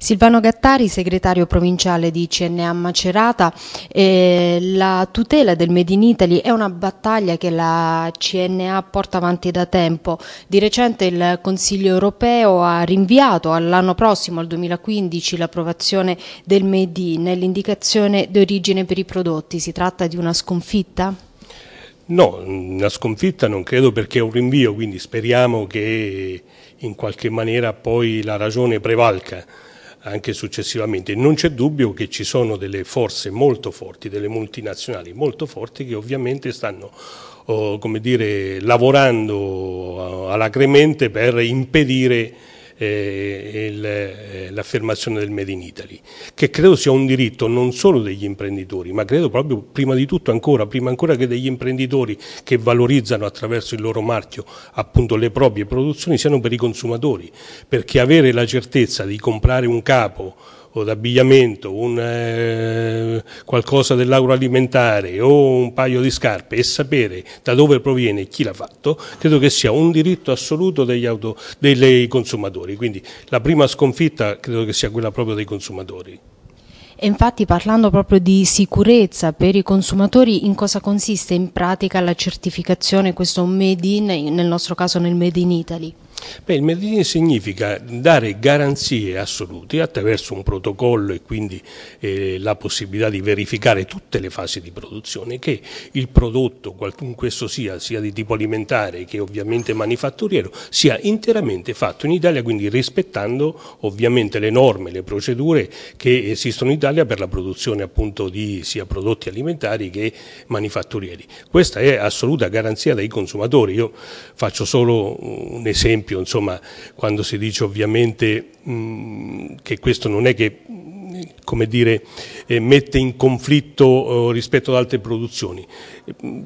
Silvano Gattari, segretario provinciale di CNA Macerata, eh, la tutela del Made in Italy è una battaglia che la CNA porta avanti da tempo. Di recente il Consiglio europeo ha rinviato all'anno prossimo, al 2015, l'approvazione del Made in e l'indicazione d'origine per i prodotti. Si tratta di una sconfitta? No, una sconfitta non credo perché è un rinvio, quindi speriamo che in qualche maniera poi la ragione prevalca anche successivamente. Non c'è dubbio che ci sono delle forze molto forti, delle multinazionali molto forti che ovviamente stanno oh, dire, lavorando oh, alacremente per impedire eh, eh, l'affermazione del Made in Italy, che credo sia un diritto non solo degli imprenditori, ma credo proprio prima di tutto ancora, prima ancora che degli imprenditori che valorizzano attraverso il loro marchio appunto le proprie produzioni, siano per i consumatori, perché avere la certezza di comprare un capo, o d'abbigliamento, un, eh, qualcosa dell'agroalimentare o un paio di scarpe e sapere da dove proviene e chi l'ha fatto, credo che sia un diritto assoluto degli, auto, dei consumatori. Quindi la prima sconfitta credo che sia quella proprio dei consumatori. E infatti parlando proprio di sicurezza per i consumatori, in cosa consiste in pratica la certificazione, questo made in, nel nostro caso nel made in Italy? Beh, il meridione significa dare garanzie assolute attraverso un protocollo e quindi eh, la possibilità di verificare tutte le fasi di produzione che il prodotto, qualunque esso sia, sia di tipo alimentare che ovviamente manifatturiero, sia interamente fatto in Italia, quindi rispettando ovviamente le norme, le procedure che esistono in Italia per la produzione appunto di sia prodotti alimentari che manifatturieri. Questa è assoluta garanzia dei consumatori. Io faccio solo un esempio insomma, quando si dice ovviamente mh, che questo non è che come dire, eh, mette in conflitto eh, rispetto ad altre produzioni.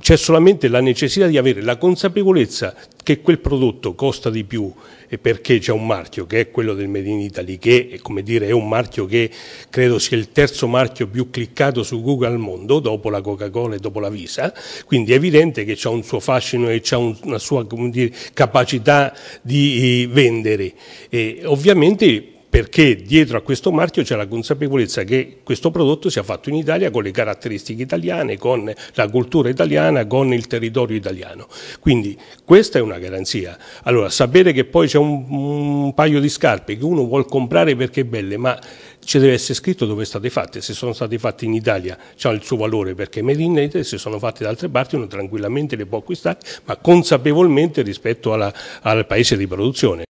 C'è solamente la necessità di avere la consapevolezza che quel prodotto costa di più e perché c'è un marchio che è quello del Made in Italy, che eh, dire, è un marchio che credo sia il terzo marchio più cliccato su Google al mondo, dopo la Coca-Cola e dopo la Visa, quindi è evidente che c'è un suo fascino e c'è una sua dire, capacità di vendere. E ovviamente perché dietro a questo marchio c'è la consapevolezza che questo prodotto sia fatto in Italia con le caratteristiche italiane, con la cultura italiana, con il territorio italiano. Quindi questa è una garanzia. Allora, sapere che poi c'è un, un, paio di scarpe che uno vuole comprare perché è belle, ma ci deve essere scritto dove sono state fatte, se sono state fatte in Italia c'è il suo valore perché è made in Italy, se sono fatte da altre parti uno tranquillamente le può acquistare, ma consapevolmente rispetto alla, al paese di produzione.